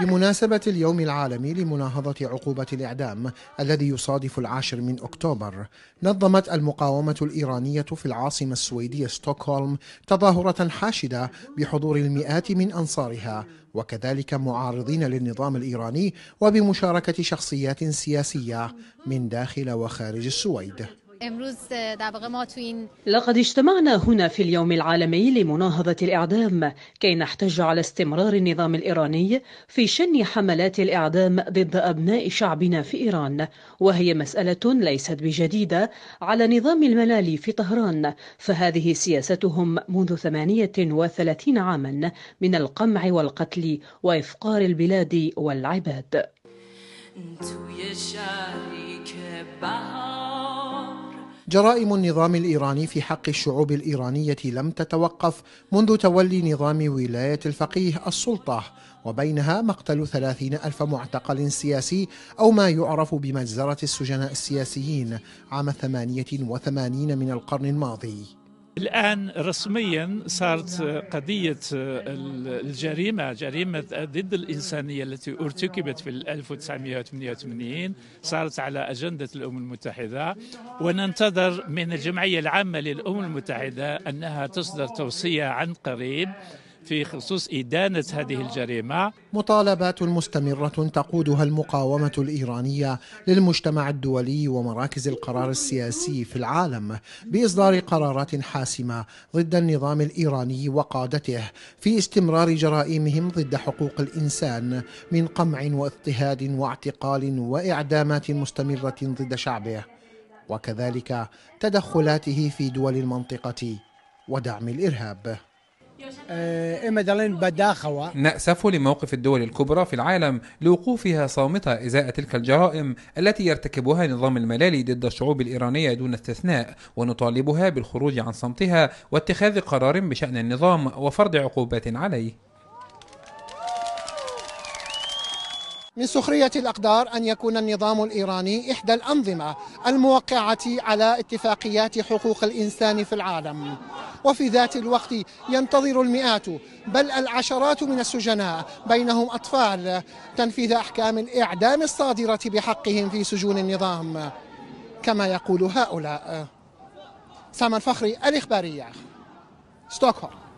بمناسبة اليوم العالمي لمناهضة عقوبة الإعدام الذي يصادف العاشر من أكتوبر نظمت المقاومة الإيرانية في العاصمة السويدية ستوكهولم تظاهرة حاشدة بحضور المئات من أنصارها وكذلك معارضين للنظام الإيراني وبمشاركة شخصيات سياسية من داخل وخارج السويد اه، لقد اجتمعنا هنا في اليوم العالمي لمناهضة الإعدام كي نحتج على استمرار النظام الإيراني في شن حملات الإعدام ضد أبناء شعبنا في إيران وهي مسألة ليست بجديدة على نظام الملالي في طهران فهذه سياستهم منذ 38 عاما من القمع والقتل وإفقار البلاد والعباد توی شهری که بهار جرائم النظام الإيراني في حق الشعوب الإيرانية لم تتوقف منذ تولي نظام ولاية الفقيه السلطة وبينها مقتل ثلاثين ألف معتقل سياسي أو ما يعرف بمجزرة السجناء السياسيين عام ثمانية وثمانين من القرن الماضي الآن رسميا صارت قضية الجريمة جريمة ضد الإنسانية التي ارتكبت في 1988 صارت على أجندة الأمم المتحدة وننتظر من الجمعية العامة للأمم المتحدة أنها تصدر توصية عن قريب في خصوص إدانة هذه الجريمة مطالبات مستمرة تقودها المقاومة الإيرانية للمجتمع الدولي ومراكز القرار السياسي في العالم بإصدار قرارات حاسمة ضد النظام الإيراني وقادته في استمرار جرائمهم ضد حقوق الإنسان من قمع واضطهاد واعتقال وإعدامات مستمرة ضد شعبه وكذلك تدخلاته في دول المنطقة ودعم الإرهاب آه، إما دلين بداخوة نأسف لموقف الدول الكبرى في العالم لوقوفها صامتة إزاء تلك الجرائم التي يرتكبها نظام الملالي ضد الشعوب الإيرانية دون استثناء ونطالبها بالخروج عن صمتها واتخاذ قرار بشأن النظام وفرض عقوبات عليه من سخرية الأقدار أن يكون النظام الإيراني إحدى الأنظمة الموقعة على اتفاقيات حقوق الإنسان في العالم وفي ذات الوقت ينتظر المئات بل العشرات من السجناء بينهم أطفال تنفيذ أحكام الإعدام الصادرة بحقهم في سجون النظام كما يقول هؤلاء سامر فخري الإخبارية ستوكهولم